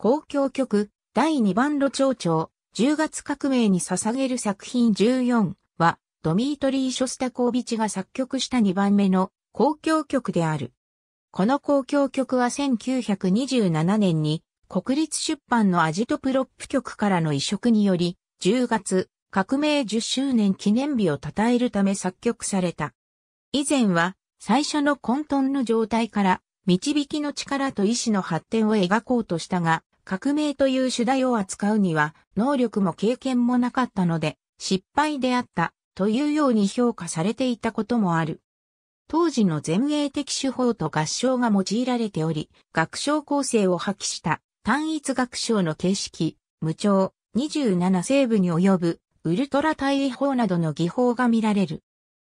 公共曲第2番路長長10月革命に捧げる作品14はドミートリー・ショスタコービチが作曲した2番目の公共曲である。この公共曲は1927年に国立出版のアジトプロップ局からの移植により10月革命10周年記念日を称えるため作曲された。以前は最初の混沌の状態から導きの力と意志の発展を描こうとしたが、革命という主題を扱うには、能力も経験もなかったので、失敗であった、というように評価されていたこともある。当時の前衛的手法と合唱が用いられており、学章構成を破棄した単一学章の形式、無調、27西部に及ぶウルトラ対位法などの技法が見られる。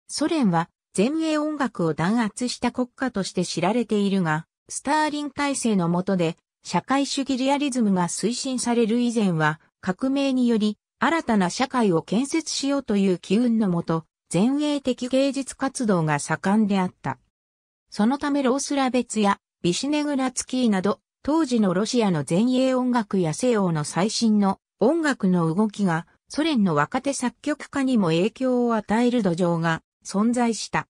ソ連は前衛音楽を弾圧した国家として知られているが、スターリン体制の下で社会主義リアリズムが推進される以前は、革命により、新たな社会を建設しようという機運のもと、前衛的芸術活動が盛んであった。そのためロースラベツやビシネグラツキーなど、当時のロシアの前衛音楽や西欧の最新の音楽の動きが、ソ連の若手作曲家にも影響を与える土壌が存在した。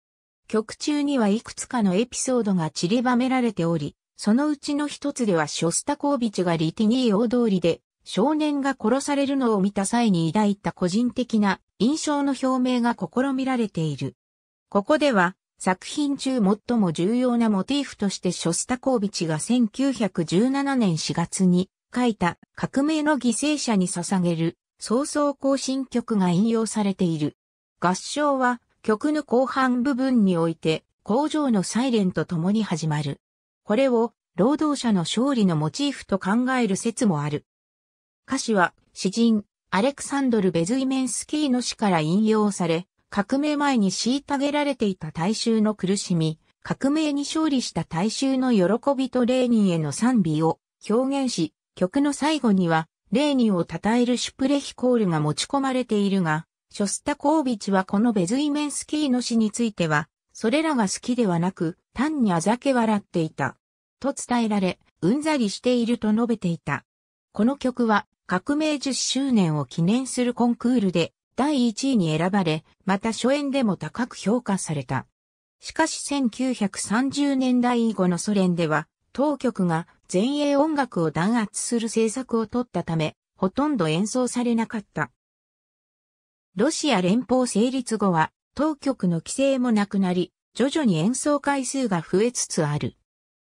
曲中にはいくつかのエピソードが散りばめられており、そのうちの一つではショスタコービチがリティニー大通りで少年が殺されるのを見た際に抱いた個人的な印象の表明が試みられている。ここでは作品中最も重要なモチーフとしてショスタコービチが1917年4月に書いた革命の犠牲者に捧げる早々行進曲が引用されている。合唱は曲の後半部分において工場のサイレンと共に始まる。これを労働者の勝利のモチーフと考える説もある。歌詞は詩人アレクサンドル・ベズイメンスキーの詩から引用され、革命前に虐げられていた大衆の苦しみ、革命に勝利した大衆の喜びとレーニンへの賛美を表現し、曲の最後には、レーニンを称えるシュプレヒコールが持ち込まれているが、ショスタコービチはこのベズイメンスキーの詩については、それらが好きではなく、単にあざけ笑っていた。と伝えられ、うんざりしていると述べていた。この曲は革命10周年を記念するコンクールで第1位に選ばれ、また初演でも高く評価された。しかし1930年代以後のソ連では、当局が前衛音楽を弾圧する政策を取ったため、ほとんど演奏されなかった。ロシア連邦成立後は、当局の規制もなくなり、徐々に演奏回数が増えつつある。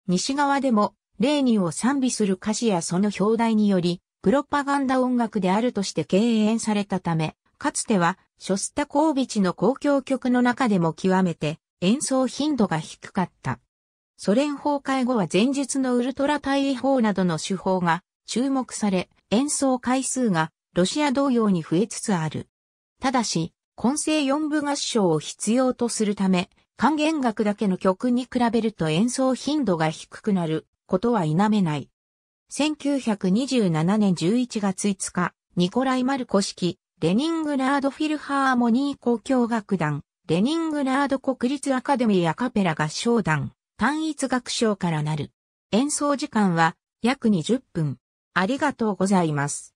西側でも、レーニンを賛美する歌詞やその表題により、プロパガンダ音楽であるとして敬遠されたため、かつては、ショスタコービチの公共曲の中でも極めて演奏頻度が低かった。ソ連崩壊後は前述のウルトラ大違法などの手法が注目され、演奏回数がロシア同様に増えつつある。ただし、混成四部合唱を必要とするため、還元楽だけの曲に比べると演奏頻度が低くなることは否めない。1927年11月5日、ニコライ・マルコ式、レニングラードフィルハーモニー交響楽団、レニングラード国立アカデミーアカペラ合唱団、単一楽章からなる。演奏時間は約20分。ありがとうございます。